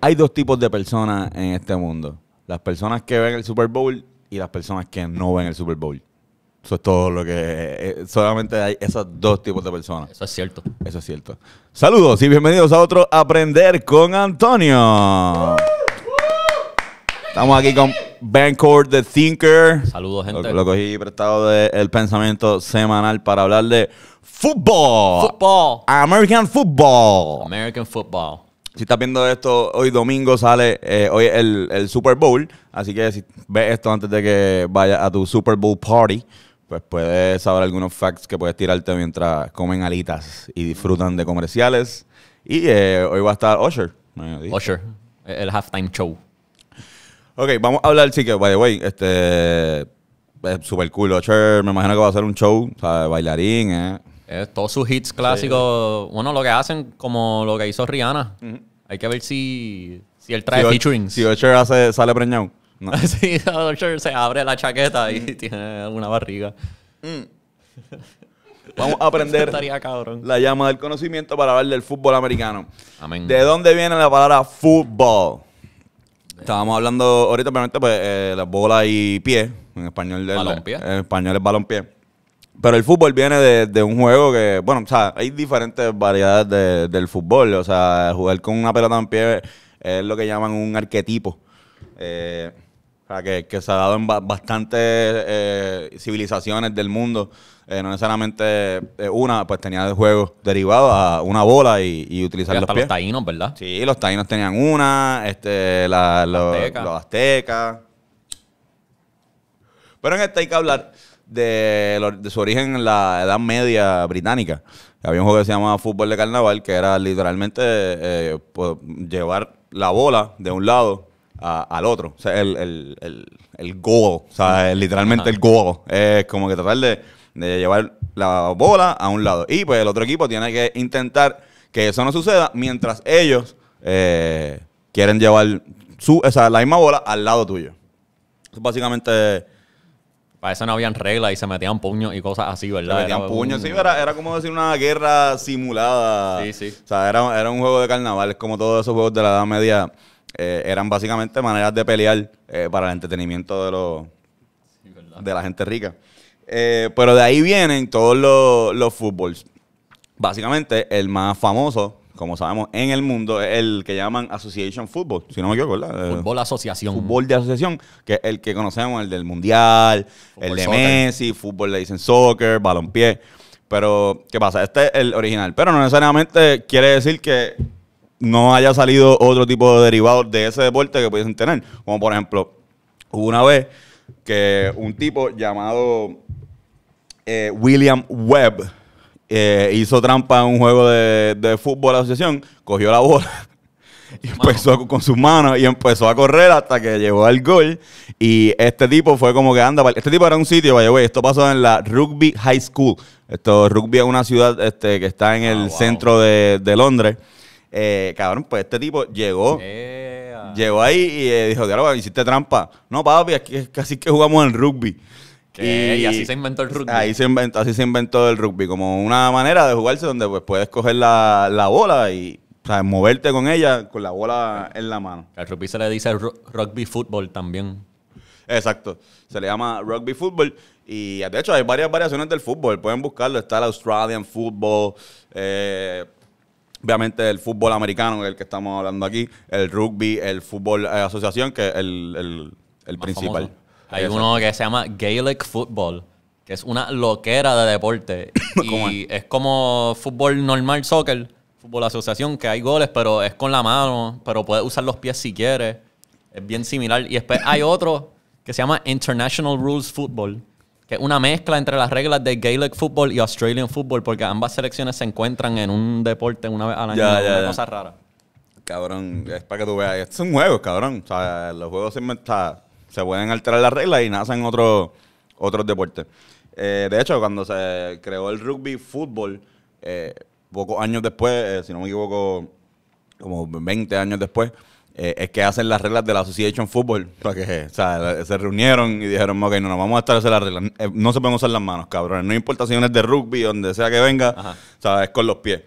Hay dos tipos de personas en este mundo. Las personas que ven el Super Bowl y las personas que no ven el Super Bowl. Eso es todo lo que... Eh, eh, solamente hay esos dos tipos de personas. Eso es cierto. Eso es cierto. Saludos y bienvenidos a otro Aprender con Antonio. Estamos aquí con Bancor The Thinker. Saludos, gente. Lo, cogí prestado del pensamiento semanal para hablar de fútbol. Fútbol. American football. American football. Si estás viendo esto, hoy domingo sale, eh, hoy el, Super Bowl. Así que si ves esto antes de que vayas a tu Super Bowl party, pues puedes saber algunos facts que puedes tirarte mientras comen alitas y disfrutan de comerciales. Y eh, hoy va a estar Usher. Usher, el halftime show. Ok, vamos a hablar, sí que, by the way, este. Es super cool. Usher, me imagino que va a ser un show, o bailarín, eh todos sus hits clásicos, bueno, lo que hacen como lo que hizo Rihanna. Hay que ver si, si él trae Si Usher sale preñado. Si sí, Usher se abre la chaqueta y tiene una barriga. Mm. Vamos a aprender la llama del conocimiento para hablar del fútbol americano. ¿De dónde viene la palabra fútbol? Estábamos hablando ahorita, obviamente, pues, eh, la bola y pie. En español, en español es balón pie. Pero el fútbol viene de, un juego que, bueno, o sea, hay diferentes variedades del fútbol. O sea, jugar con una pelota en pie es lo que llaman un arquetipo. Eh, o sea, que, se ha dado en bastantes eh, civilizaciones del mundo. Eh, no necesariamente una, pues tenía de juego derivado a una bola y, y utilizar hasta los, taínos, ¿verdad? Sí, los taínos tenían una, este, los, aztecas. Pero en este hay que hablar de, su origen en la Edad Media británica. Había un juego que se llamaba fútbol de carnaval, que era literalmente eh, pues, llevar la bola de un lado al otro. O sea, el, el, el, el O sea, literalmente el goal. Es como que tratar de, llevar la bola a un lado. Y pues el otro equipo tiene que intentar que eso no suceda mientras ellos eh, quieren llevar su, la misma bola al lado tuyo. Eso básicamente para eso no habían reglas y se metían puños y cosas así, ¿verdad? Se metían puños, sí, era, como decir una guerra simulada. Sí, sí. O sea, era, un juego de carnaval, como todos esos juegos de la Edad Media. Eh, eran básicamente maneras de pelear eh, para el entretenimiento de, los, de la gente rica. Eh, pero de ahí vienen todos los, los fútbols. Básicamente, el más famoso como sabemos, en el mundo, es el que llaman Association Football, si no me equivoco, ¿verdad? Eh, fútbol Asociación. Fútbol de asociación, que es el que conocemos, el del Mundial, el de Messi, fútbol le dicen soccer, balompié. Pero, ¿qué pasa? Este es el original. Pero no necesariamente quiere decir que no haya salido otro tipo de derivado de ese deporte que pudiesen tener. Como por ejemplo, hubo una vez que un tipo llamado eh, William Webb eh, hizo trampa en un juego de, de fútbol asociación, cogió la bola y empezó con sus manos y empezó a correr hasta que llegó al gol. Y este tipo fue como que anda. Este tipo era un sitio, vaya, güey. Esto pasó en la Rugby High School. Esto, rugby es una ciudad este, que está en el ah, centro de, Londres. Eh, cabrón, pues este tipo llegó. Llegó ahí y eh, dijo, diablo, hiciste trampa. No, papi, es casi que jugamos en rugby. Y, así se inventó el rugby. Ahí se inventó, así se inventó el rugby, como una manera de jugarse donde pues puedes coger la, bola y moverte con ella con la bola en la mano. Al rugby se le dice rugby fútbol también. Exacto. Se le llama rugby fútbol. Y de hecho hay varias variaciones del fútbol. Pueden buscarlo. Está el Australian Football. Eh, obviamente el fútbol americano, el que estamos hablando aquí. El rugby, el fútbol eh, asociación, que es el, el, el principal. Hay uno que se llama Gaelic Football, que es una loquera de deporte. y es? como fútbol normal, soccer, fútbol asociación, que hay goles, pero es con la mano, pero puedes usar los pies si quieres. Es bien similar. Y después hay otro que se llama International Rules Football, que es una mezcla entre las reglas de Gaelic Football y Australian Football, porque ambas selecciones se encuentran en un deporte una vez al año, ya, ya, una cosa rara. Cabrón, es para que tú veas. Estos son juegos, cabrón. O sea, los juegos se inventan se pueden alterar las reglas y nacen otros otros deportes. Eh, de hecho, cuando se creó el rugby fútbol, eh, pocos años después, eh, si no me equivoco, como 20 años después, es que hacen las reglas de la Association Football. o sea, se reunieron y dijeron, ok, no, no, vamos a establecer las reglas. No se pueden usar las manos, cabrones. No importa si es de rugby, donde sea que venga, o sea, es con los pies.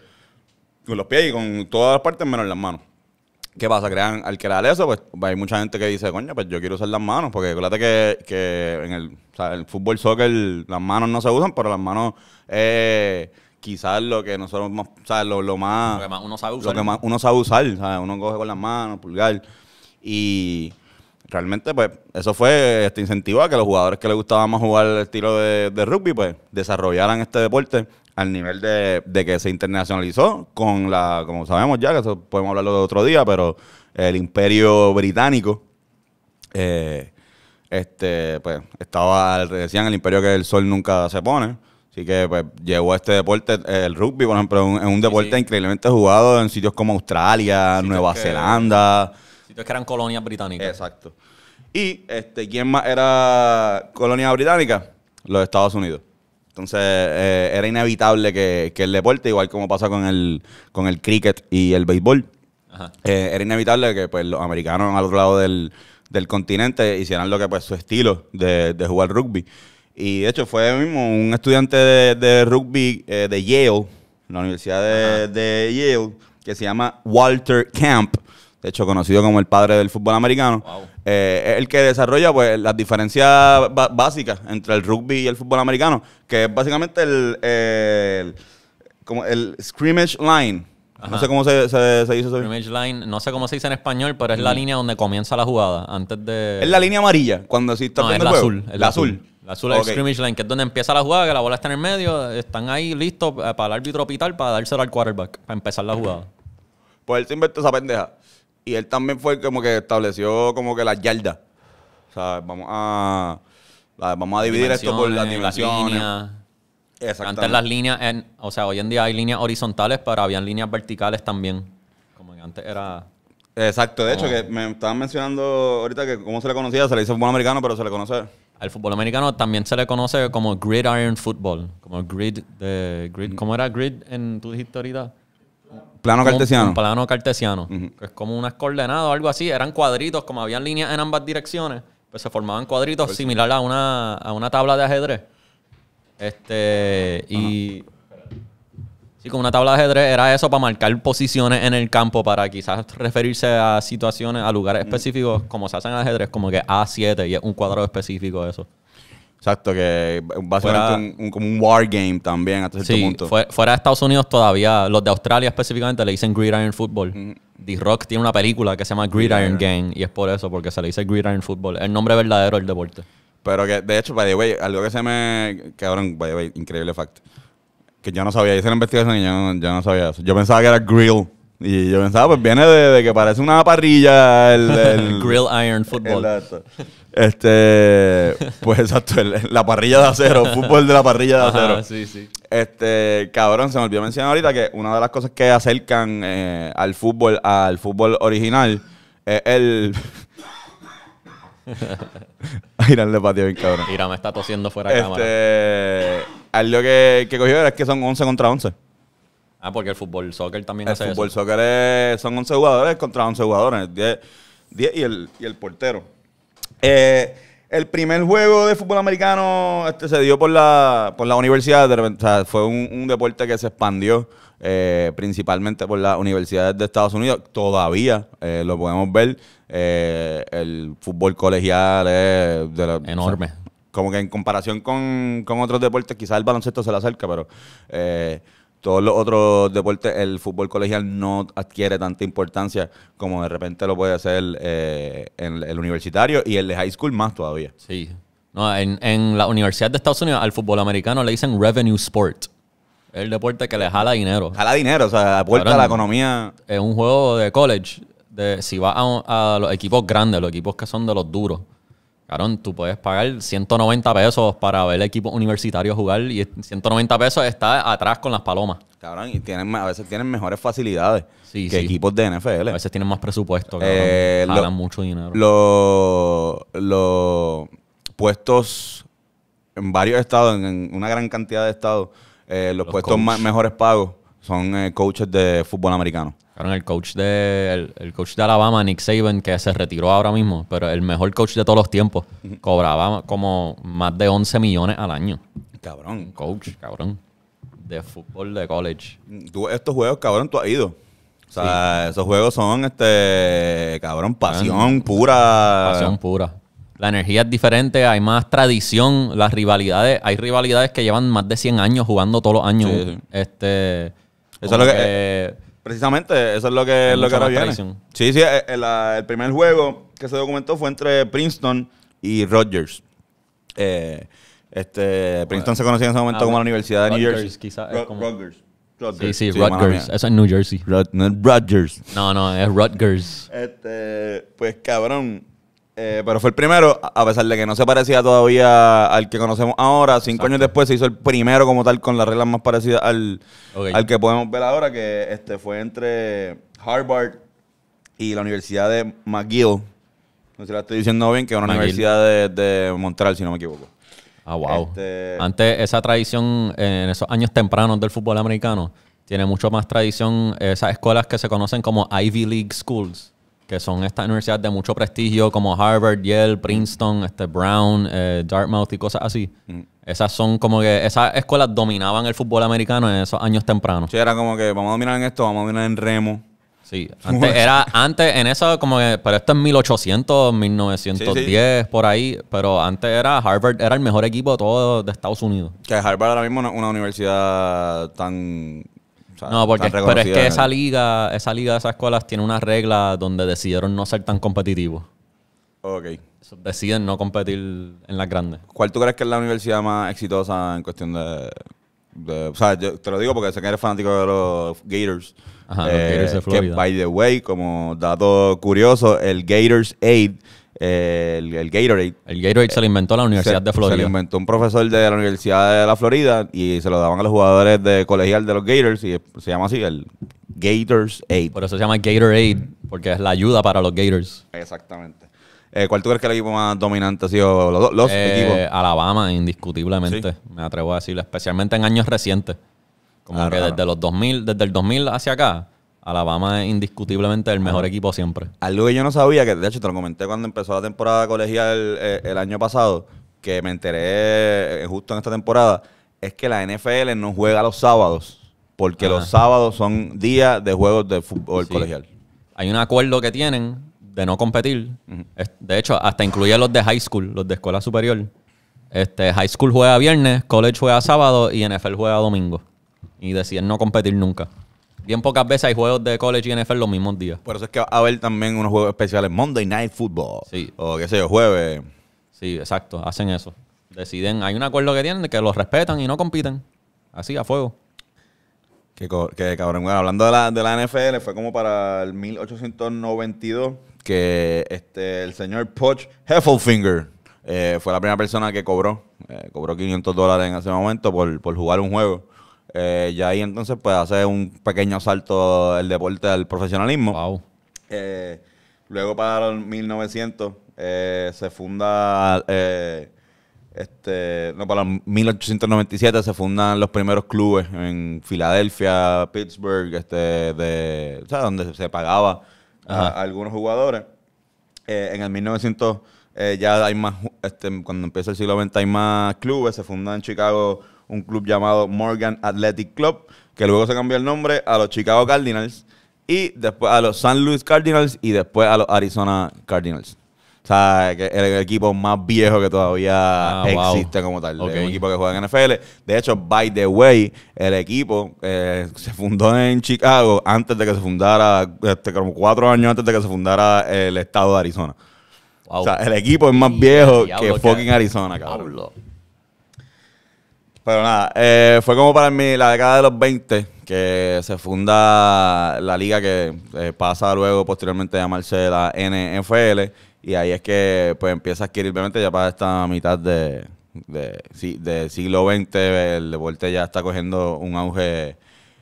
Con los pies y con todas las partes menos las manos. ¿Qué pasa? Crean, al crear eso, pues hay mucha gente que dice, coño, pues yo quiero usar las manos, porque acuérdate que, en el, el fútbol, soccer, las manos no se usan, pero las manos eh, quizás lo que nosotros más, o sea, lo, más... Lo que más uno sabe usar. uno o uno coge con las manos, pulgar. Y realmente, pues, eso fue este incentivo a que los jugadores que les gustaba más jugar el estilo de, de rugby, pues, desarrollaran este deporte al nivel de, que se internacionalizó con la, como sabemos ya, que eso podemos hablarlo de otro día, pero el imperio británico, eh, este, pues estaba, decían el imperio que el sol nunca se pone. Así que pues llegó este deporte, el rugby, por ejemplo, es un, deporte increíblemente jugado en sitios como Australia, Nueva Zelanda. Sitios que eran colonias británicas. Exacto. Y este, ¿quién más era colonia británica? Los Estados Unidos. Entonces eh, era inevitable que, el deporte, igual como pasa con el, con el cricket y el béisbol, eh, era inevitable que pues, los americanos al otro lado del, continente hicieran lo que pues su estilo de, jugar rugby. Y de hecho fue mismo un estudiante de, rugby eh, de Yale, la Universidad de, de, Yale, que se llama Walter Camp, de hecho conocido como el padre del fútbol americano. Wow es eh, el que desarrolla pues, las diferencias básicas entre el rugby y el fútbol americano, que es básicamente el, como el scrimmage line. No sé cómo se, dice eso. Scrimmage line, no sé cómo se dice en español, pero es la línea donde comienza la jugada, antes de... Es la línea amarilla, cuando se está azul. la azul. La azul scrimmage line, que es donde empieza la jugada, que la bola está en el medio, están ahí listos eh, para el árbitro pitar, para dárselo al quarterback, para empezar la jugada. Pues él se inventó esa pendeja. Y él también fue como que estableció como que la yarda O sea, vamos a, vamos a dividir esto por las dimensiones. Antes las líneas, o sea, hoy en día hay líneas horizontales, pero habían líneas verticales también. Como que antes era... Exacto, de hecho, que me estaban mencionando ahorita que cómo se le conocía, se le hizo fútbol americano, pero se le conoce. El fútbol americano también se le conoce como iron football, como grid de grid, mm. ¿cómo era grid en tu historia? Plano cartesiano. plano cartesiano. es como unas coordenadas o algo así. Eran cuadritos, como habían líneas en ambas direcciones, pues se formaban cuadritos pues similar a una, a una tabla de ajedrez. Este. Y. Sí, con una tabla de ajedrez era eso para marcar posiciones en el campo, para quizás referirse a situaciones, a lugares específicos, como se hacen ajedrez, como que A7 y es un cuadro específico eso. Exacto, que básicamente un, como un war game también hasta cierto punto. fuera de Estados Unidos todavía, los de Australia específicamente le dicen Gridiron Football. Mm. The Rock tiene una película que se llama Gridiron Game y es por eso, porque se le dice Gridiron Football. El nombre verdadero del deporte. Pero que, de hecho, by the way, algo que se me... Que by increíble fact. Que yo no sabía, hice la investigación y yo no, sabía eso. Yo pensaba que era grill. Y yo pensaba, pues viene de, que parece una parrilla el... grill Iron Football. El este, pues exacto, la parrilla de acero, fútbol de la parrilla de acero. Este, cabrón, se me olvidó mencionar ahorita que una de las cosas que acercan eh, al fútbol, al fútbol original, es el. Irán le patio cabrón. me está tosiendo fuera de este, cámara. Algo que, que cogió era que son 11 contra 11. Ah, porque el fútbol soccer también el hace eso. El fútbol soccer son 11 jugadores contra 11 jugadores. 10, 10 y, y el portero. Eh, el primer juego de fútbol americano este, se dio por la, por la universidad. De fue un, deporte que se expandió eh, principalmente por las universidades de Estados Unidos. Todavía eh, lo podemos ver. Eh, el fútbol colegial es enorme. como que en comparación con, con, otros deportes, quizás el baloncesto se le acerca, pero todos los otros deportes, el fútbol colegial no adquiere tanta importancia como de repente lo puede hacer eh, en el universitario y el de high school más todavía. Sí. No, en, la Universidad de Estados Unidos al fútbol americano le dicen revenue sport. El deporte que le jala dinero. Jala dinero, o sea, aporta a la economía. Es un juego de college. De, si vas a los equipos grandes, los equipos que son de los duros Cabrón, tú puedes pagar 190 pesos para ver el equipo universitario jugar y 190 pesos está atrás con las palomas. Cabrón, y tienen, a veces tienen mejores facilidades que equipos de NFL. A veces tienen más presupuesto, cabrón. Eh, mucho dinero. Los puestos en varios estados, en, una gran cantidad de estados, eh, los, los, puestos más, mejores pagos son eh, coaches de fútbol americano. Claro, el coach de el, coach de Alabama, Nick Saban, que se retiró ahora mismo, pero el mejor coach de todos los tiempos, cobraba como más de 11 millones al año. Cabrón. Coach, cabrón. De fútbol de college. estos juegos, cabrón, tú has ido. O sea, esos juegos son, este, cabrón, pasión pura. Pasión pura. La energía es diferente, hay más tradición, las rivalidades. Hay rivalidades que llevan más de 100 años jugando todos los años. Este eso es lo que, eh, precisamente, eso es lo que, lo que ahora viene. Sí, sí, el, eh, eh, el, primer juego que se documentó fue entre Princeton y Rutgers Eh, este, Princeton se conocía en ese momento ah, como la Universidad de New Jersey. Quizás Rutgers. Sí, sí, Rutgers. Eso es New Jersey. Rutgers. No, no, es Rutgers. Este, pues cabrón, eh, pero fue el primero, a pesar de que no se parecía todavía al que conocemos ahora. Cinco años después se hizo el primero como tal, con las reglas más parecidas al, que podemos ver ahora, que este fue entre Harvard y la Universidad de McGill. No sé si la estoy diciendo bien, que es una universidad de, Montreal, si no me equivoco. Ah, wow. Este, Antes, esa tradición eh, en esos años tempranos del fútbol americano tiene mucho más tradición esas escuelas que se conocen como Ivy League Schools que son estas universidades de mucho prestigio como Harvard, Yale, Princeton, este Brown, eh, Dartmouth y cosas así. Mm. Esas son como que esas escuelas dominaban el fútbol americano en esos años tempranos. Sí, era como que vamos a dominar en esto, vamos a dominar en remo. Sí, antes era antes en eso como que pero esto es 1800, 1910 por ahí, pero antes era Harvard era el mejor equipo de todo de Estados Unidos. Que Harvard ahora mismo no es una universidad tan no, porque pero es que esa liga, esa liga de esas escuelas tiene una regla donde decidieron no ser tan competitivos. Ok. Deciden no competir en las grandes. ¿Cuál tú crees que es la universidad más exitosa en cuestión de, o sea, te lo digo porque sé que eres fanático de los Gators. Ajá, los Gators de eh, Florida. Que, by the way, como dato curioso, el Gators Aid el, Gatorade. El Gatorade se lo inventó la Universidad de Florida. Se lo inventó un profesor de la Universidad de la Florida y se lo daban a los jugadores de colegial de los Gators y se llama así, el Gators Aid. Por eso se llama Gatorade porque es la ayuda para los Gators. Exactamente. Eh, ¿Cuál tú crees que el equipo más dominante ha sido los, los eh, equipos? Alabama, indiscutiblemente, me atrevo a decirlo, especialmente en años recientes. Como que desde los 2000, desde el 2000 hacia acá, Alabama es indiscutiblemente el mejor equipo siempre. Algo que yo no sabía, que de hecho te lo comenté cuando empezó la temporada colegial eh, el, año pasado, que me enteré eh, justo en esta temporada, es que la NFL no juega los sábados, porque los sábados son días de juegos de fútbol colegial. Hay un acuerdo que tienen de no competir. De hecho, hasta incluye los de high school, los de escuela superior. Este, high school juega viernes, college juega sábado y NFL juega domingo. Y deciden no competir nunca en pocas veces hay juegos de college y NFL los mismos días. Por eso es que va a haber también unos juegos especiales. Monday Night Football. Sí. O qué sé yo, jueves. Sí, exacto. Hacen eso. Deciden. Hay un acuerdo que tienen de que los respetan y no compiten. Así, a fuego. Que, cabrón, bueno, hablando de la, NFL, fue como para el 1892 que este, el señor Poch Heffelfinger eh, fue la primera persona que cobró, eh, cobró 500 dólares en ese momento por jugar un juego. Eh, ya ahí entonces pues hace un pequeño salto El deporte al profesionalismo. Eh, luego para el 1900 eh, se funda, eh, este, no, para el 1897 se fundan los primeros clubes en Filadelfia, Pittsburgh, este, de, donde se pagaba a, algunos jugadores. en el 1900 ya hay más, este, cuando empieza el siglo XX hay más clubes, se fundan en Chicago un club llamado Morgan Athletic Club, que luego se cambió el nombre a los Chicago Cardinals y después a los San Luis Cardinals y después a los Arizona Cardinals. O sea, que el, el equipo más viejo que todavía ah, existe como tal. Un equipo que juega en NFL. De hecho, by the way, el equipo eh, se fundó en Chicago antes de que se fundara, este, como cuatro años antes de que se fundara el estado de Arizona. O sea, el equipo es más viejo que fucking Arizona, cabrón. Pero nada, eh, fue como para mí la década de los 20 que se funda la liga que eh, pasa luego posteriormente a llamarse la NFL y ahí es que pues empieza a adquirir, obviamente ya para esta mitad de, siglo XX el deporte ya está cogiendo un auge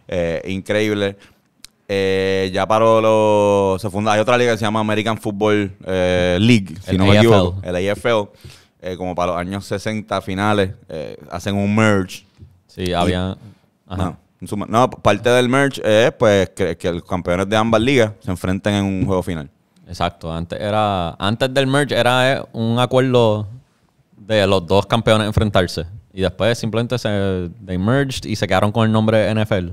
eh, increíble. ya paró los. Se funda. Hay otra liga que se llama American Football League, si no me equivoco. El AFL. Eh, como para los años 60 finales, eh, hacen un merge. Sí, había... Ajá. No, no, parte del merge es pues que, los campeones de ambas ligas se enfrenten en un juego final. Exacto, antes era antes del merge era eh, un acuerdo de los dos campeones enfrentarse y después simplemente se they merged y se quedaron con el nombre NFL.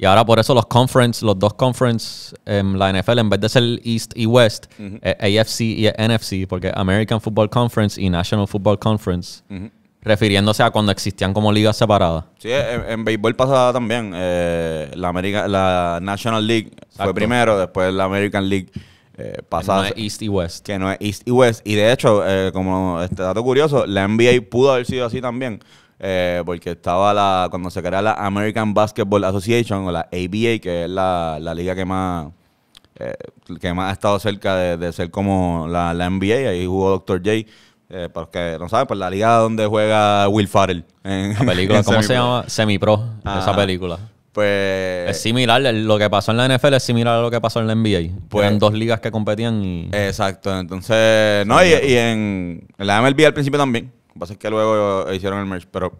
Y ahora por eso los conference, los dos conference en em, la NFL, en vez de ser East y West, eh, AFC y NFC, porque American Football Conference y National Football Conference, refiriéndose a cuando existían como ligas separadas. Sí, eh, en, béisbol pasada también. Eh, la, América la National League fue primero, después la American League. pasada, que no es East y West. Que no es East y West. Y de hecho, como este dato curioso, la NBA pudo haber sido así también eh, porque estaba la, cuando se crea la American Basketball Association o la ABA, que es la, liga que más, eh, que más ha estado cerca de, ser como la, NBA, ahí jugó Dr. J. Eh, porque no sabes, pues la liga donde juega Will Farrell. En, la película, ¿cómo se llama? Semipro, esa película. Pues. Es similar, lo que pasó en la NFL es similar a lo que pasó en la NBA. Pues, dos ligas que competían Exacto, entonces. No, y, y en la MLB al principio también que pasa es que luego eh, hicieron el merge, pero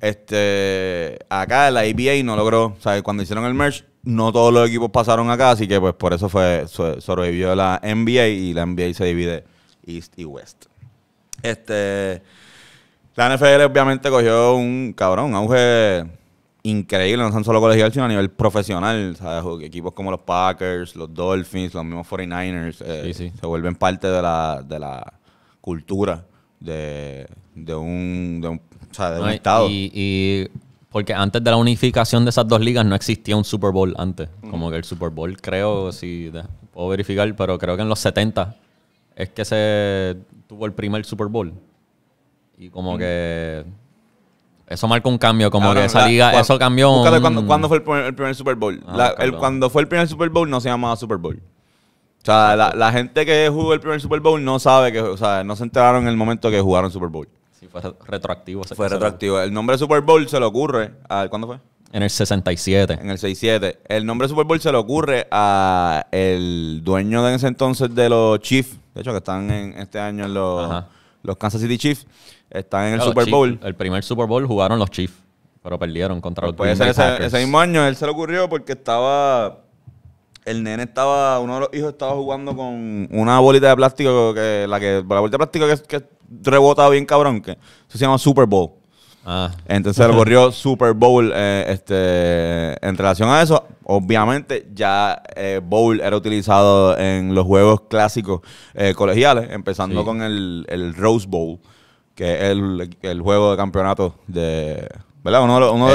este acá la NBA no logró, o cuando hicieron el merge, no todos los equipos pasaron acá, así que pues por eso fue sobrevivió la NBA y la NBA se divide East y West. Este la NFL obviamente cogió un cabrón, auge increíble, no tan solo colegial, sino a nivel profesional. Equipos como los Packers, los Dolphins, los mismos 49ers eh, se vuelven parte de la, de la cultura de, un, o sea, de estado. Y, porque antes de la unificación de esas dos ligas no existía un Super Bowl antes. Como que el Super Bowl, creo, si puedo verificar, pero creo que en los 70 es que se tuvo el primer Super Bowl. Y como que eso marcó un cambio, como que esa liga, eso cambió. cuando ¿cuándo, fue el primer, Super Bowl? Ah, cuando fue el primer Super Bowl no se llamaba Super Bowl. O sea, la, gente que jugó el primer Super Bowl no sabe que, o sea, no se enteraron en el momento que jugaron Super Bowl. Sí, fue retroactivo. Se fue retroactivo. El nombre Super Bowl se le ocurre, a, ¿cuándo fue? En el 67. En el 67. El nombre Super Bowl se le ocurre a el dueño de ese entonces de los Chiefs, de hecho que están en este año en los, Kansas City Chiefs, están en el Super Bowl. el primer Super Bowl jugaron los Chiefs, pero perdieron contra pues los pues ese, ese mismo año él se le ocurrió porque estaba el nene estaba, uno de los hijos estaba jugando con una bolita de plástico, que la que la bolita de plástico que, que rebota bien cabrón, que se llama Super Bowl. Ah. Entonces se corrió Super Bowl eh, este, en relación a eso. Obviamente ya eh, Bowl era utilizado en los juegos clásicos eh, colegiales, empezando con el, Rose Bowl, que es el juego de campeonato de, ¿Verdad? Uno,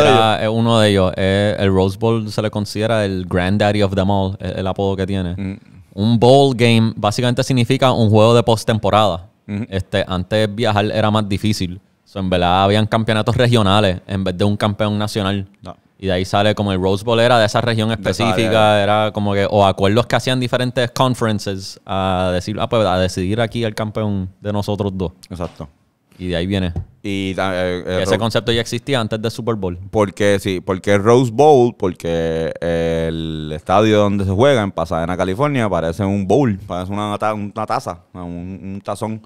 de ellos. Eh, eh, el Rose Bowl se le considera el granddaddy of them all, eh, el, apodo que tiene. Mm. Un bowl game básicamente significa un juego de postemporada. este, antes viajar era más difícil. en verdad habían campeonatos regionales en vez de un campeón nacional. Y de ahí sale como el Rose Bowl era de esa región específica, era como que, o acuerdos que hacían diferentes conferences a decir, ah, pues, a decidir aquí el campeón de nosotros dos. Exacto. Y de ahí viene. Y, eh, eh, ese concepto ya existía antes de Super Bowl. Porque sí, porque Rose Bowl, porque el estadio donde se juega en Pasadena, California, parece un bowl, parece una, una taza, un tazón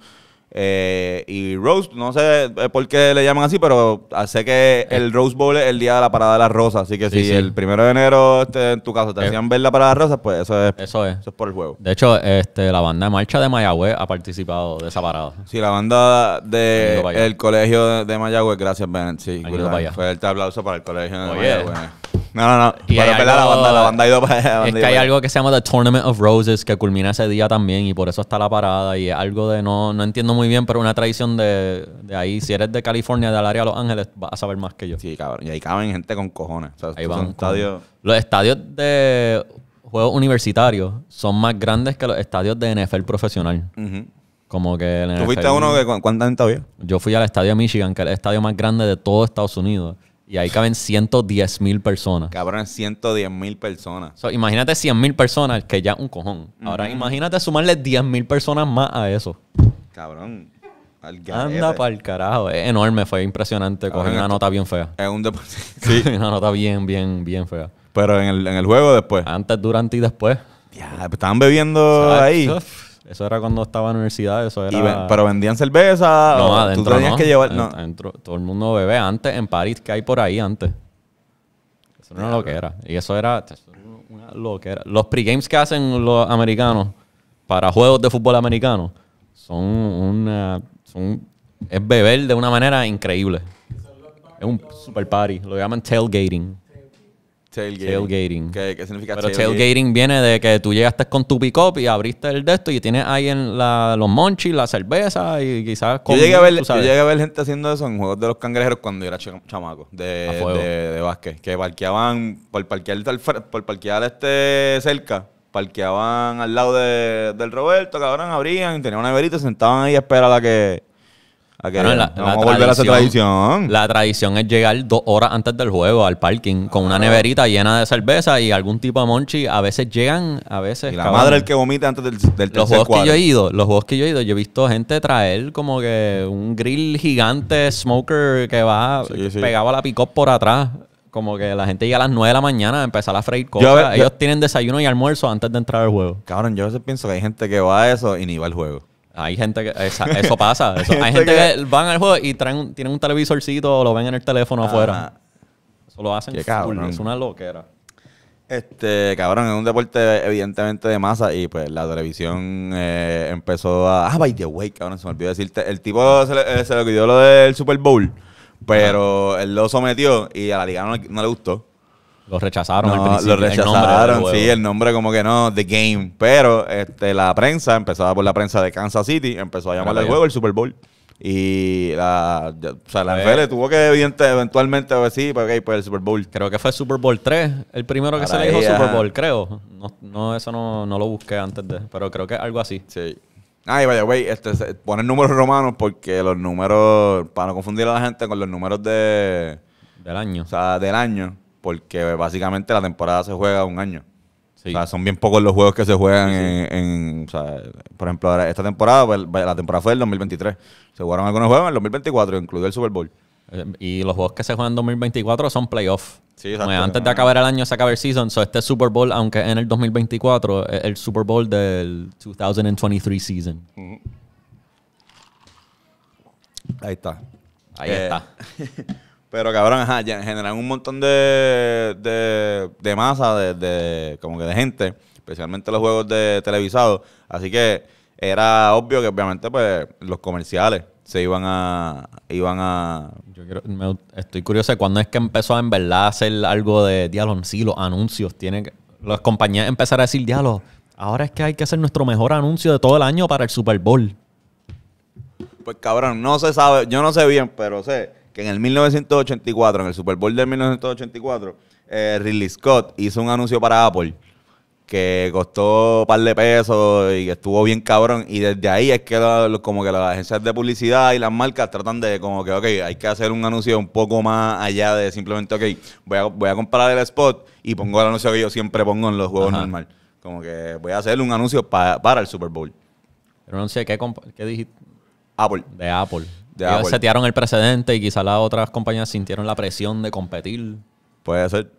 eh, y Rose, no sé eh, por qué le llaman así, pero sé que eh. el Rose Bowl es el día de la parada de las rosas. Así que si el primero de enero este, en tu caso te hacían ver la parada de las rosas, pues eso es, eso es. Eso es por el juego. De hecho, este, la banda de marcha de Mayagüez ha participado de esa parada. Sí, la banda del el colegio de Mayagüez, gracias, Ben. Sí, fue el aplauso para el colegio de Mayagüez. No, no, no. Y la banda, ha ido para Es que hay algo que se llama The Tournament of Roses que culmina ese día también y por eso está la parada. Y algo de no, no entiendo muy bien, pero una tradición de, ahí. Si eres de California, del área de Los Ángeles, vas a saber más que yo. Sí, cabrón. Y ahí caben gente con cojones. Los estadios de juegos universitarios son más grandes que los estadios de NFL profesional. Como que ¿Tú fuiste a uno que cuánta gente había? Yo fui al estadio de Michigan, que es el estadio más grande de todo Estados Unidos. Y ahí caben 110 mil personas. Cabrón, 110 mil personas. imagínate 100 mil personas, que ya un cojón. Ahora, imagínate sumarle 10 mil personas más a eso. Cabrón. Anda para el carajo. Es enorme, fue impresionante. Cogí una nota bien fea. Es un deporte. Sí, una nota bien, bien, bien fea. Pero en el, en el juego después. Antes, durante y después. Ya, pues, estaban bebiendo ahí. Eso era cuando estaba en universidad, eso era... pero vendían cerveza, no, adentro, no. no. todo el mundo bebe antes, en París, que hay por ahí antes. Eso era que era, Y eso era una era. Los pregames que hacen los americanos para juegos de fútbol americano son una... Son, es beber de una manera increíble. Es un super party. Lo llaman tailgating. Tailgating. ¿Qué, significa significa Pero tailgating? viene de que tú llegaste con tu pick up y abriste el de esto y tienes ahí en la, los monchis, la cerveza y quizás Yo llegué, a ver, gente haciendo eso en juegos de los cangrejeros cuando yo era chamaco de, de, básquet. Que parqueaban, por parquear, por parquear este cerca, parqueaban al lado de, del Roberto, cabrón, abrían, y tenían una verita, sentaban ahí a esperar la que la, vamos a volver a esa tradición. La tradición es llegar dos horas antes del juego al parking con una neverita llena de cerveza y algún tipo de monchi. A veces llegan, a veces. la madre el que vomita antes del, del los juegos que yo he ido, Los juegos que yo he ido, yo he visto gente traer como que un grill gigante, smoker que va pegaba pegado la picot por atrás. Como que la gente llega a las nueve de la mañana a empezar a freír cosas. Ellos tienen desayuno y almuerzo antes de entrar al juego. Cabrón, yo a pienso que hay gente que va a eso y ni va al juego. Hay gente que. eso pasa. hay gente que van al juego y traen, tienen un televisorcito o lo ven en el teléfono afuera. Eso lo hacen. Es una loquera. Este, cabrón, es un deporte evidentemente de masa y pues la televisión eh, empezó a... Ah, by the way, cabrón, se me olvidó decirte. El tipo se le, eh, se olvidó lo del Super Bowl, pero él lo sometió y a la liga no le gustó. Lo rechazaron al principio. Lo rechazaron, sí, el nombre como que no, The Game. Pero este, la prensa, empezaba por la prensa de Kansas City, empezó a llamarle el juego el Super Bowl. Y la, o sea, la pues NFL tuvo que evidente, eventualmente decir, pues, sí, pues, pues, el Super Bowl. Creo que fue Super Bowl 3, el primero que se le dijo Super Bowl, creo. No, eso no, lo busqué antes de, pero creo que algo así. Sí. Ay, vaya, güey, este, ponen números romanos porque los números, para no confundir a la gente con los números de... Del año. O sea, del año porque básicamente la temporada se juega un año. O sea, son bien pocos los juegos que se juegan En, por ejemplo, esta temporada, pues, la temporada fue el 2023. Se jugaron algunos juegos en el 2024, incluido el Super Bowl. Eh, y los juegos que se juegan en 2024 son playoffs. Pues, antes de acabar el año se acaba el season. So este Super Bowl, aunque en el 2024, es el Super Bowl del 2023 season. Ahí está. Ahí eh, está. Pero cabrón, generan un montón de, de, masa, de, como que de gente, especialmente los juegos de televisado. Así que era obvio que obviamente pues los comerciales se iban a iban a yo estoy curioso de cuándo es que empezó en verdad a hacer algo de diálogo sí los anuncios tienen que, las compañías empezar a decir diálogo ahora es que hay que hacer nuestro mejor anuncio de todo el año para el Super Bowl pues cabrón no se sabe yo no sé bien pero sé que en el 1984, en el Super Bowl de 1984, eh, Ridley Scott hizo un anuncio para Apple que costó un par de pesos y estuvo bien cabrón. Y desde ahí es que como que las agencias de publicidad y las marcas tratan de como que, ok, hay que hacer un anuncio un poco más allá de simplemente, ok, voy a, voy comprar el spot y pongo el anuncio que yo siempre pongo en los juegos normales. normal. Como que voy a hacer un anuncio para el Super Bowl. Pero no sé, ¿qué, qué dijiste? Apple. De Apple. Ya, pues. setearon el precedente y quizá las otras compañías sintieron la presión de competir. Puede ser.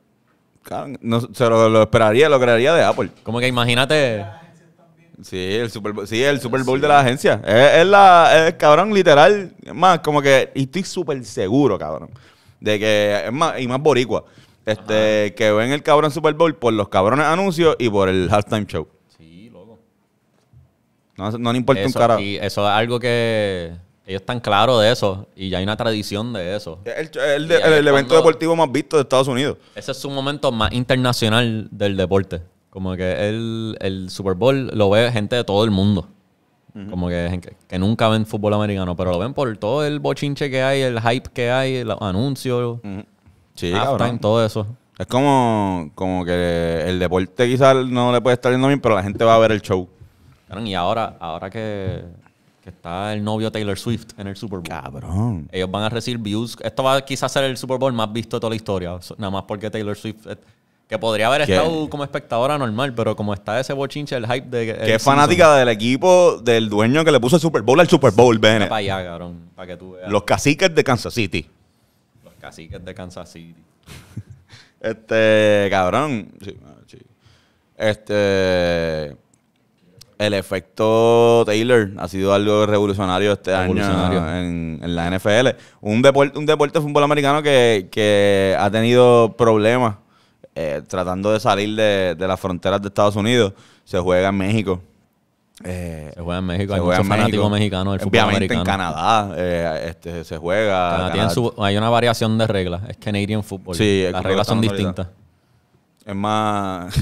se lo, esperaría, lo crearía de Apple. Como que imagínate. Sí, el Super Bowl, el Super Bowl de la agencia. Es, la, cabrón, literal. Es más, como que y estoy súper seguro, cabrón. De que, es más, y más boricua. Este, que ven el cabrón Super Bowl por los cabrones anuncios y por el halftime show. Sí, loco. No, no le importa un carajo. Y eso es algo que ellos están claros de eso y ya hay una tradición de eso. Es el, evento deportivo más visto de Estados Unidos. Ese es su momento más internacional del deporte. Como que el, Super Bowl lo ve gente de todo el mundo. Como que, que, nunca ven fútbol americano, pero lo ven por todo el bochinche que hay, el hype que hay, los anuncios, sí está en todo eso. Es como, como que el deporte quizás no le puede estar yendo bien, pero la gente va a ver el show. y ahora, ahora que que está el novio Taylor Swift en el Super Bowl. Cabrón. Ellos van a recibir views. Esto va a quizás ser el Super Bowl más visto de toda la historia. Nada más porque Taylor Swift. Eh, que podría haber estado como espectadora normal, pero como está ese bochinche, el hype de. Que es fanática del equipo del dueño que le puso el Super Bowl al Super Bowl, ven Para allá, cabrón, para que tú veas. Los caciques de Kansas City. Los caciques de Kansas City. este, cabrón. Sí, sí. Este el efecto Taylor ha sido algo revolucionario este en, la NFL. Un deporte, un deporte de fútbol americano que, ha tenido problemas eh, tratando de salir de, las fronteras de Estados Unidos. Se juega en México. Eh, se juega en México, hay muchos fanáticos mexicanos del fútbol americano. en Canadá eh, este, se juega. hay una variación de reglas, es Canadian Football. Sí, las reglas son distintas. Es más.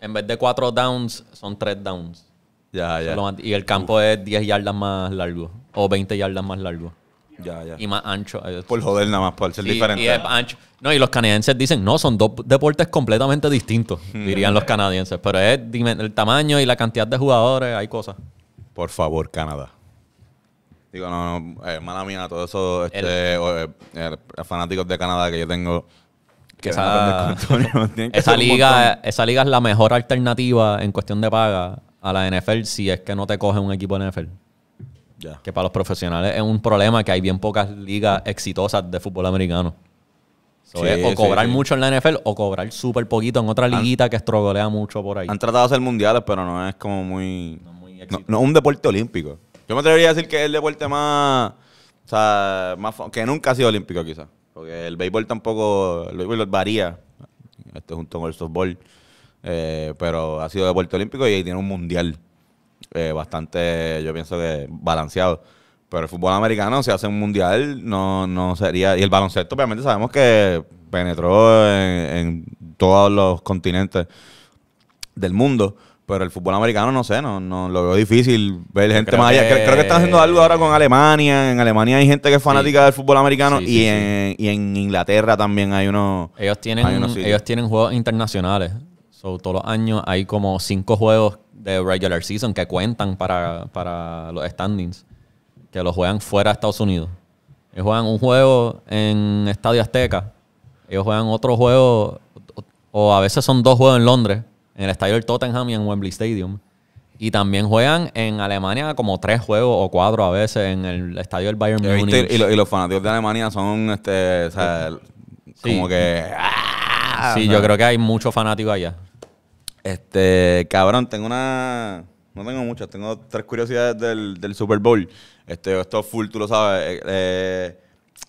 en vez, de cuatro downs, son tres downs. Ya, ya. Y el campo es 10 yardas más largo o 20 yardas más largo. Ya, ya. Y más ancho. Eh, por joder, nada más, por ser diferente. Y No, y los canadienses dicen, no, son dos deportes completamente distintos, dirían los canadienses. Pero es el tamaño y la cantidad de jugadores, hay cosas. Por favor, Canadá. Digo, no, hermana eh, mía, todos esos este, eh, er, fanáticos de Canadá que yo tengo. Que esa, que esa liga, esa liga es la mejor alternativa en cuestión de paga a la NFL si es que no te coge un equipo de NFL. Que para los profesionales es un problema que hay bien pocas ligas exitosas de fútbol americano. o cobrar mucho en la NFL o cobrar súper poquito en otra liguita que estrogolea mucho por ahí. Han tratado de hacer mundiales, pero no es como muy. No, es un deporte olímpico. Yo me atrevería a decir que es el deporte más. O sea, más, que nunca ha sido olímpico, quizás. Porque el béisbol tampoco. El béisbol varía. Este junto con el softball. Eh, pero ha sido deporte olímpico y ahí tiene un mundial eh, bastante, yo pienso que balanceado. Pero el fútbol americano, si hace un mundial, no, no sería. Y el baloncesto, obviamente, sabemos que penetró en, todos los continentes del mundo. Pero el fútbol americano, no sé, no, no lo veo difícil ver gente más allá. Creo, que están haciendo algo ahora con Alemania. En Alemania hay gente que es fanática del fútbol americano y, en, y en Inglaterra también hay unos. Ellos tienen, hay unos ellos tienen juegos internacionales. So, todos los años hay como cinco juegos de regular season que cuentan para, para los standings, que los juegan fuera de Estados Unidos. Ellos juegan un juego en Estadio Azteca, ellos juegan otro juego, o a veces son dos juegos en Londres, en el Estadio del Tottenham y en Wembley Stadium. Y también juegan en Alemania como tres juegos o cuatro a veces en el estadio del Bayern Munich. Y, los fanáticos de Alemania son este, como que... Sí, ah, yo creo que hay muchos fanáticos allá. Este, cabrón, tengo una. No tengo muchas, tengo tres curiosidades del, Super Bowl. Este, esto full, tú lo sabes. Eh, eh,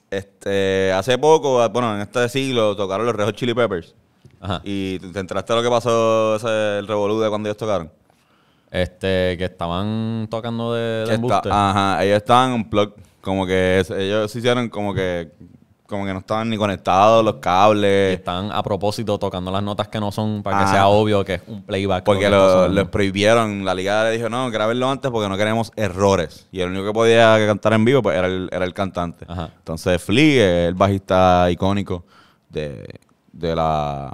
este, hace poco, bueno, en este siglo tocaron los Red Chili Peppers. Ajá. Y te enteraste de lo que pasó ese, el revolú de cuando ellos tocaron. Este, que estaban tocando de, de Ajá, ellos estaban en plug. Como que ellos se hicieron como que como que no estaban ni conectados los cables. están a propósito tocando las notas que no son para que ah. sea obvio que es un playback. Porque lo, prohibieron. La liga le dijo, no, verlo antes porque no queremos errores. Y el único que podía cantar en vivo pues, era, el, cantante. Entonces Flea, el bajista icónico de, la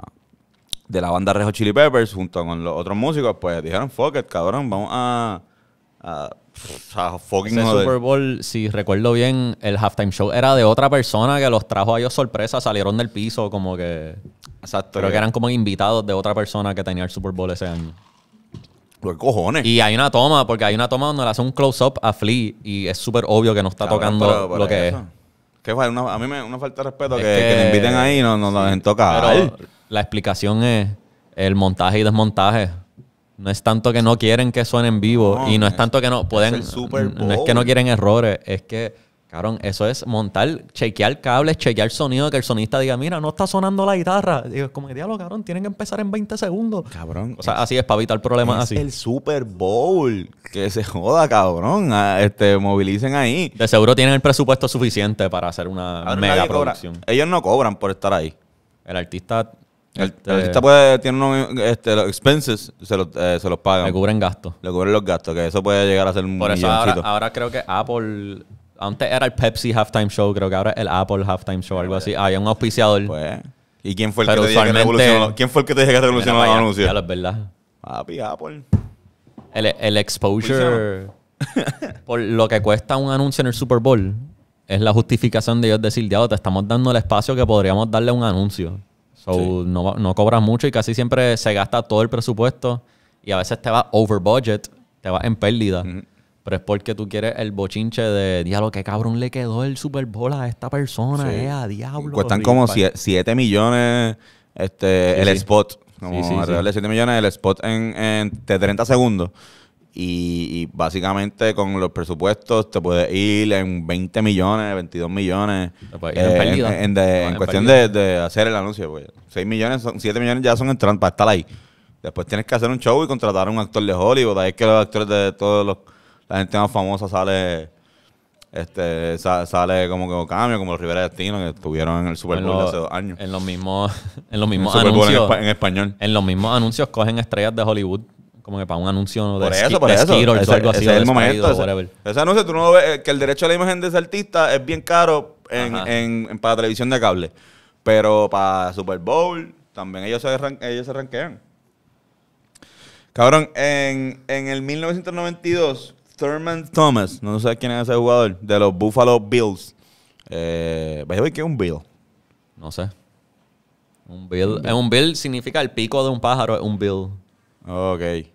de la banda Rejo Chili Peppers junto con los otros músicos, pues dijeron, fuck it, cabrón, vamos a sea, Ese Super Bowl, si recuerdo bien, el halftime show era de otra persona que los trajo a ellos sorpresa, salieron del piso como que... Exacto. Creo que eran como invitados de otra persona que tenía el Super Bowl ese año. ¿Qué cojones? Y hay una toma, porque hay una toma donde le hace un close-up a Flea y es súper obvio que no está tocando lo que es. Que bueno, a mí me una falta de respeto que, que, inviten ahí y no nos no, dejen tocar. la explicación es el montaje y desmontaje no es tanto que no quieren que suenen vivo y no es, tanto que no pueden. no es que no quieren errores, es que, cabrón, eso es montar, chequear cables, chequear sonido, que el sonista diga, mira, no está sonando la guitarra. Digo, como que diablo, cabrón, tienen que empezar en 20 segundos. Cabrón. O sea, así es para evitar problemas es así. El Super Bowl. Que se joda, cabrón. este, movilicen ahí. De seguro tienen el presupuesto suficiente para hacer una mega producción. Ellos no cobran por estar ahí. El artista el, este, artista puede, tiene unos este, expenses, eh, se, los pagan. Le cubren gastos. Le cubren los gastos, que eso puede llegar a ser un Por eso ahora, creo que Apple. Antes era el Pepsi Halftime Show, creo que ahora es el Apple Halftime Show, algo así. Hay un auspiciador. Pues, ¿Y quién fue el que te dije que revolucionó? fue el que te revolucionó anuncios? Ya es verdad. Papi, Apple. El, el exposure. por lo que cuesta un anuncio en el Super Bowl, es la justificación de ellos decir, diablo, te estamos dando el espacio que podríamos darle a un anuncio o no, no cobras mucho y casi siempre se gasta todo el presupuesto y a veces te va over budget, te va en pérdida. Pero es porque tú quieres el bochinche de, diablo, que cabrón le quedó el Super Bowl a esta persona, eh, a diablo. Cuestan como 7 millones este, el spot. Como alrededor de 7 millones el spot en, en 30 segundos. Y, básicamente con los presupuestos te puedes ir en 20 millones, 22 millones. Eh, en, cuestión de, hacer el anuncio. 6 pues. millones, son, 7 millones ya son entrantes para estar ahí. Después tienes que hacer un show y contratar a un actor de Hollywood. Ahí es que los actores de todos los. La gente más famosa sale. Este, sale como que cambio, como los Rivera Destino que estuvieron en el Super Bowl hace dos años. En los mismos, en los mismos anuncios. en español. En los mismos anuncios cogen estrellas de Hollywood como que para un anuncio de, de eso. o algo así. Ese anuncio, tú no ves que el derecho a la imagen de ese artista es bien caro en, para televisión de cable. Pero para Super Bowl también ellos se, ellos se Cabrón, en, el 1992, Thurman Thomas, no sé quién es ese jugador, de los Buffalo Bills. Eh, es un Bill? No sé. Un bill, un eh, un bill significa el pico de un pájaro, es un bill. Ok.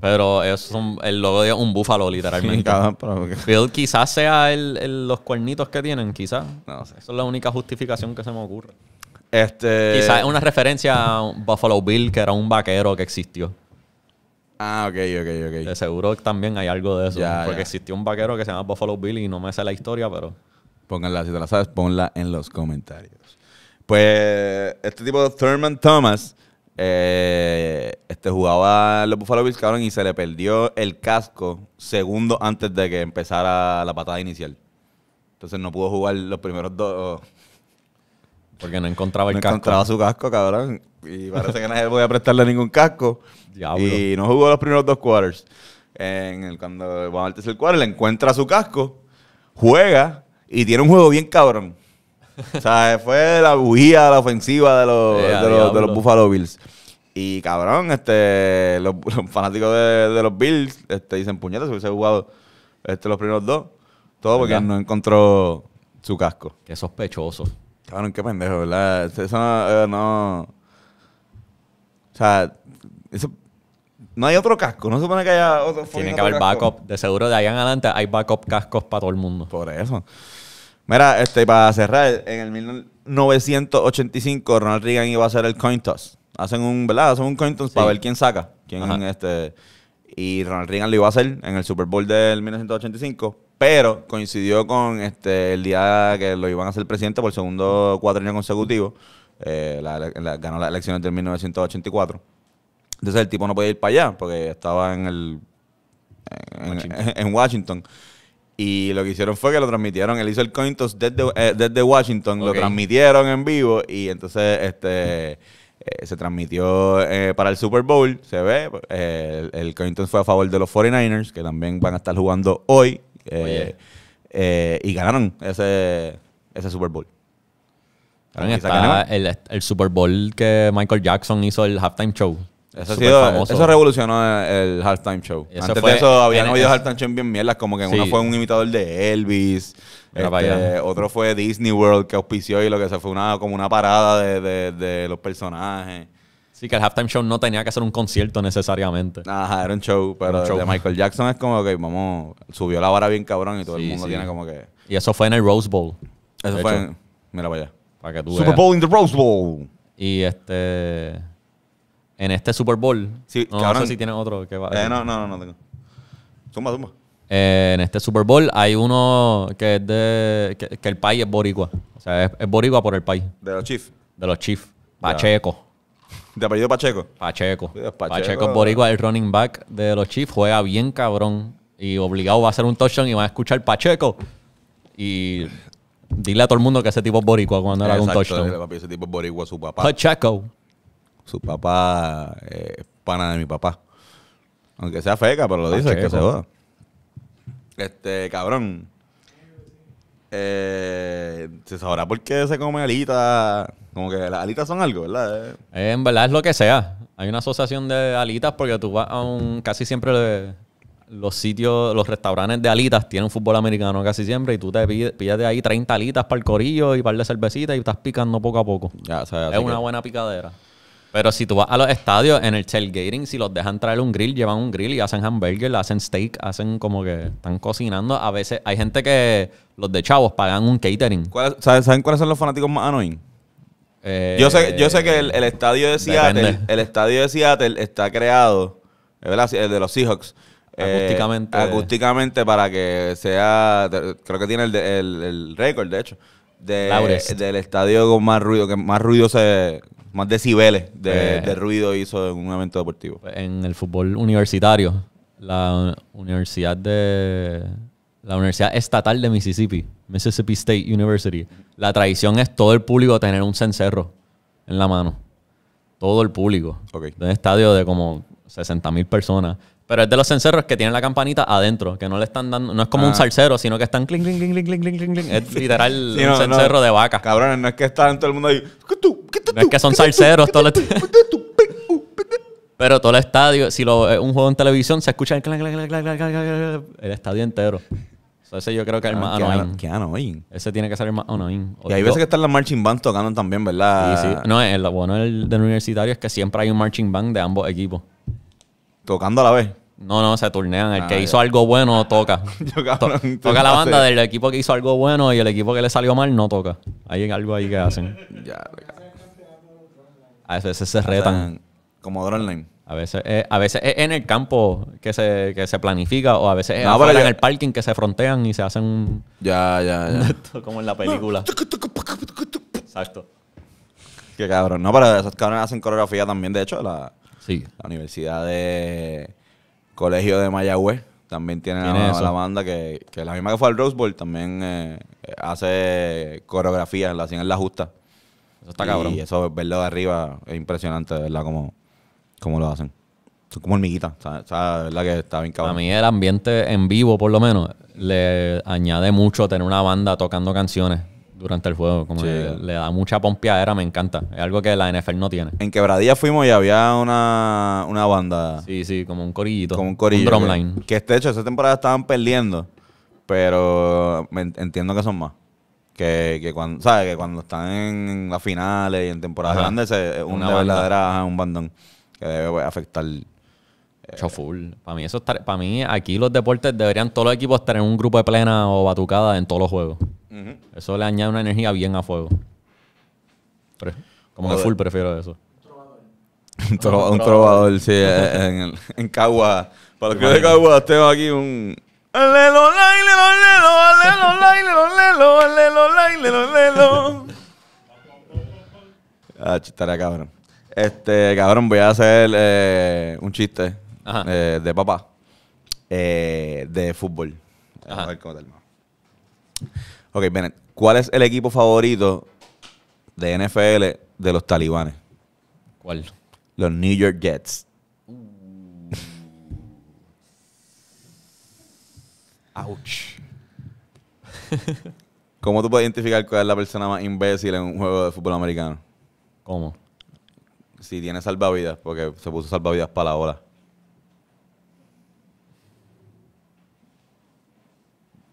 Pero es el logo de un búfalo, literalmente. Bill quizás sea el, los cuernitos que tienen, quizás. No sé. Esa es la única justificación que se me ocurre. Este... Quizás es una referencia a Buffalo Bill, que era un vaquero que existió. Ah, ok, ok, ok. De seguro también hay algo de eso. porque existió un vaquero que se llama Buffalo Bill y no me sé la historia, pero... Pónganla, si te la sabes, ponla en los comentarios. Pues este tipo de Thurman Thomas eh, este jugaba los Buffalo Bills, cabrón, y se le perdió el casco segundo antes de que empezara la patada inicial. Entonces no pudo jugar los primeros dos. Porque no encontraba el casco. encontraba su casco, cabrón. Y parece que nadie podía prestarle ningún casco. Y no jugó los primeros dos quarters. En el, cuando va al tercer quarter, le encuentra su casco, juega y tiene un juego bien cabrón. o sea, fue la bujía la ofensiva de los, eh, Buffalo Bills. Y cabrón, este, los, fanáticos de, los Bills este, dicen puñetas, se hubiese jugado este, los primeros dos. Todo porque no encontró su casco. Qué sospechoso. Cabrón, qué pendejo, ¿verdad? Este, eso eh, no. O sea, no hay otro casco, no se supone que haya otro. Tiene que haber backup. De seguro, de allá en adelante hay backup cascos para todo el mundo. Por eso. Mira, este, para cerrar, en el 1985 Ronald Reagan iba a hacer el coin toss. Hacen un, ¿verdad? Hacen un coin toss para ver quién saca. Quién este. Y Ronald Reagan lo iba a hacer en el Super Bowl del 1985. Pero coincidió con este el día que lo iban a hacer presidente por el segundo cuatro consecutivo. Eh, la, ganó las elecciones del 1984. Entonces el tipo no podía ir para allá porque estaba en en Washington. Y lo que hicieron fue que lo transmitieron. Él hizo el coin eh, desde, Washington, lo transmitieron en vivo y entonces este. Eh, se transmitió eh, para el Super Bowl, se ve. el, Cointos fue a favor de los 49ers, que también van a estar jugando hoy. y ganaron ese, ese Super Bowl. Está el, el, Super Bowl que Michael Jackson hizo el halftime show. Eso, ha sido, eso revolucionó el, halftime show. Antes de eso habían oído halftime show bien mierdas, como que uno fue un imitador de Elvis, este, otro fue Disney World que auspició y lo que se fue una, como una parada de, de, los personajes. Sí, que el halftime show no tenía que ser un concierto necesariamente. Ajá, era un show, pero el de Michael Jackson es como que, vamos, subió la vara bien cabrón y todo el mundo tiene como que... Y eso fue en el Rose Bowl. Eso fue en... Mira para allá. que tú Super Bowl in the Rose Bowl. Y este en este Super Bowl. Sí, no, sé si tienen otro que va. Eh, no, no, no, tengo. Zumba, zumba. Eh, en este Super Bowl hay uno que es de. que, el país es boricua. O sea, es, boricua por el país. De los Chiefs. De los Chiefs. Pacheco. ¿De apellido Pacheco? Pacheco. Pacheco. es boricua, el running back de los Chiefs. Juega bien cabrón. Y obligado va a hacer un touchdown y va a escuchar Pacheco. Y dile a todo el mundo que ese tipo es boricua cuando era un touchdown. ese tipo es boricua, su papá. Pacheco. Su papá es eh, pana de mi papá. Aunque sea feca, pero lo ah, dice, que se joda. Este, cabrón. Eh, se sabrá por qué se come alitas. Como que las alitas son algo, ¿verdad? Eh, en verdad es lo que sea. Hay una asociación de alitas porque tú vas a un. casi siempre los sitios, los restaurantes de alitas tienen fútbol americano casi siempre y tú te pillas de ahí 30 alitas para el corillo y para par de cervecitas y estás picando poco a poco. Ya, es una buena picadera. Pero si tú vas a los estadios, en el tailgating, si los dejan traer un grill, llevan un grill y hacen hamburger, hacen steak, hacen como que están cocinando. A veces hay gente que los de chavos pagan un catering. ¿saben, cuáles son los fanáticos más annoying? yo, sé, yo sé que el, estadio de Seattle, el estadio de está creado, ¿Es ¿verdad? el de los Seahawks. Eh, acústicamente. acústicamente para que sea, creo que tiene el, récord, de hecho, de, del estadio con más ruido, que más ruido se, más decibeles pues, de, ruido hizo en un evento deportivo. Pues, en el fútbol universitario, la Universidad de la Universidad Estatal de Mississippi, Mississippi State University. La tradición es todo el público tener un cencerro en la mano. Todo el público. En De un estadio de como 60 mil personas. Pero es de los cencerros que tienen la campanita adentro, que no le están dando, no es como un ah. salsero, sino que están Es literal cencerro de vaca. Cabrones, no es que están todo el mundo ahí es que son salseros uh, uh, uh. Pero todo el estadio, si es un juego en televisión, se escucha el, estadio entero. ese yo creo que es el ah, más Qué Ese tiene que ser el más annoying. Y hay veces que están las marching bands tocando también, ¿verdad? Sí, sí. No, eh, el, bueno del universitario es que siempre hay un marching band de ambos equipos. ¿Tocando a la vez? No, no, se turnean. El que ah, hizo algo bueno toca. toca la banda del equipo que hizo algo bueno y el equipo que le salió mal no toca. Hay algo ahí que hacen. ya, a veces se retan. Como line. A veces, es, a veces en el campo que se, se planifica o a veces es en el parking que se frontean y se hacen Ya, ya, ya. como en la película. Exacto. Qué cabrón. No, pero esos cabrones hacen coreografía también. De hecho, la, Universidad de Colegio de Mayagüez también tiene, la, banda que, que la misma que fue al Rose Bowl también eh, hace coreografía, la hacen en la justa está cabrón. Y eso, verlo de arriba es impresionante, ¿verdad? Como, lo hacen. Son como hormiguitas. O sea, es la que está bien cabrón. A mí el ambiente en vivo, por lo menos, le añade mucho tener una banda tocando canciones durante el juego. Como le, da mucha pompeadera, me encanta. Es algo que la NFL no tiene. En Quebradilla fuimos y había una, banda. Sí, sí, como un corillito. Como un corillo. Que, este hecho, esa temporada estaban perdiendo. Pero entiendo que son más que, cuando, Que cuando están en las finales y en temporadas grandes es una verdadera, un bandón que debe pues, afectar. Eh, choful Para mí, eso para mí, aquí los deportes deberían todos los equipos estar en un grupo de plena o batucada en todos los juegos. Eso le añade una energía bien a fuego. como que full prefiero eso. un trovador, un trovador sí. Eh, en, en, Cagua. Para los que de Cagua, tengo aquí un, Lelo, lelo, lelo, lelo, Ah, chistaré cabrón. Este, cabrón, voy a hacer eh, un chiste eh, de papá. Eh, de fútbol. A ver cómo te Ok, ven. ¿Cuál es el equipo favorito de NFL de los talibanes? ¿Cuál? Los New York Jets. Ouch. ¿Cómo tú puedes identificar cuál es la persona más imbécil en un juego de fútbol americano? ¿Cómo? Si tiene salvavidas, porque se puso salvavidas para la ola.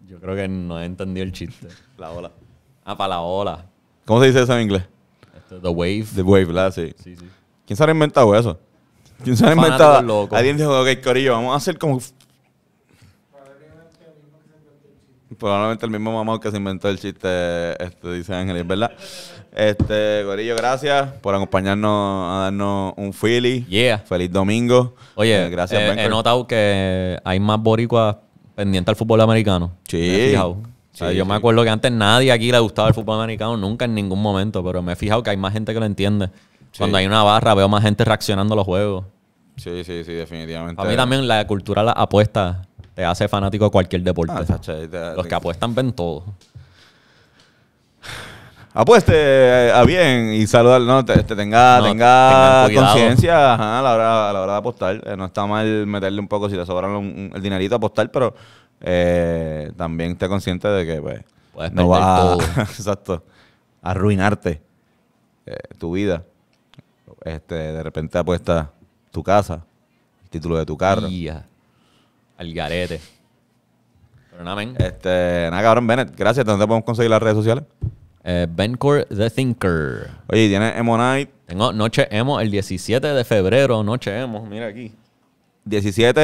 Yo creo que no he entendido el chiste. La ola. Ah, para la ola. ¿Cómo se dice eso en inglés? the wave. The wave, ¿verdad? Sí. sí, sí. ¿Quién se ha inventado eso? ¿Quién se ha inventado? Alguien dijo, ok, Corillo, vamos a hacer como probablemente el mismo mamá que se inventó el chiste, este, dice Ángel, ¿verdad? Este, Gorillo, gracias por acompañarnos a darnos un Philly. Yeah. Feliz domingo. Oye, eh, gracias, venga. Eh, he notado que hay más boricuas pendientes al fútbol americano. Sí. yo me acuerdo que antes nadie aquí le gustaba el fútbol americano, nunca en ningún momento, pero me he fijado que hay más gente que lo entiende. Cuando hay una barra, veo más gente reaccionando a los juegos. Sí, sí, sí, definitivamente. A mí también la cultura la apuesta te eh, hace fanático de cualquier deporte. Ah, Los que apuestan ven todo. Apueste eh, a bien y saluda no, te, tenga, conciencia a, la hora, la hora de apostar. Eh, no está mal meterle un poco si le sobran el dinerito a apostar, pero también esté consciente de que pues, no va A, arruinarte tu vida. Este, de repente apuesta tu casa, el título de tu carro al garete. Pero nada, men. Este, nada, cabrón, Bennett, gracias. ¿Dónde podemos conseguir las redes sociales? Eh, Bencore The Thinker. Oye, tiene Emo Night. Tengo Noche Emo el 17 de febrero. Noche Emo, mira aquí. 17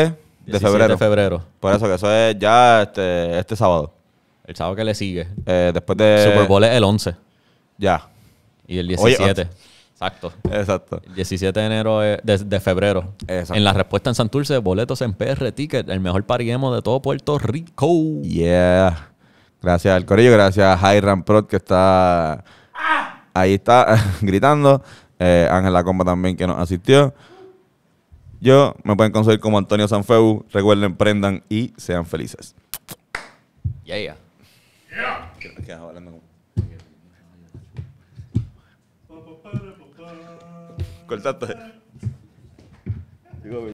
de febrero. de febrero. Por eso, que eso es ya este, este sábado. El sábado que le sigue. Eh, después de. Super Bowl es el 11. Ya. Y el 17. Exacto. Exacto. 17 de enero de, febrero. Exacto. En la respuesta en Santurce, boletos en PR Ticket, el mejor pariemo de todo Puerto Rico. Yeah. Gracias al Corillo, gracias a Jairam Prod que está ahí está gritando. Ángel eh, La Comba también que nos asistió. Yo me pueden conseguir como Antonio Sanfeu. Recuerden, prendan y sean felices. yeah. yeah. Digo,